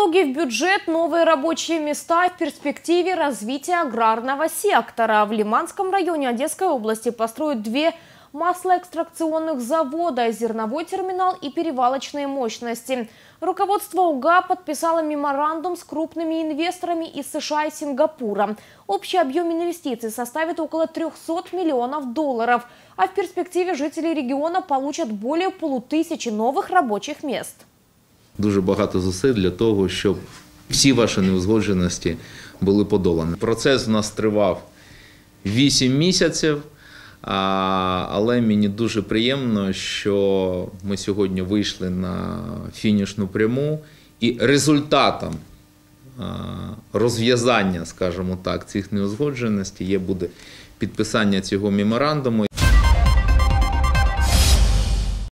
налоги в бюджет, новые рабочие места в перспективе развития аграрного сектора. В Лиманском районе Одесской области построят две маслоэкстракционных завода, зерновой терминал и перевалочные мощности. Руководство УГА подписало меморандум с крупными инвесторами из США и Сингапура. Общий объем инвестиций составит около 300 миллионов долларов, а в перспективе жители региона получат более полутысячи новых рабочих мест. дуже багато зусиль для того, щоб всі ваші неузгодженості були подолані. Процес у нас тривав 8 місяців, але мені дуже приємно, що ми сьогодні вийшли на фінішну пряму і результатом. Розв'язання, скажімо так, цих неузгодженостей є буде підписання цього меморандуму.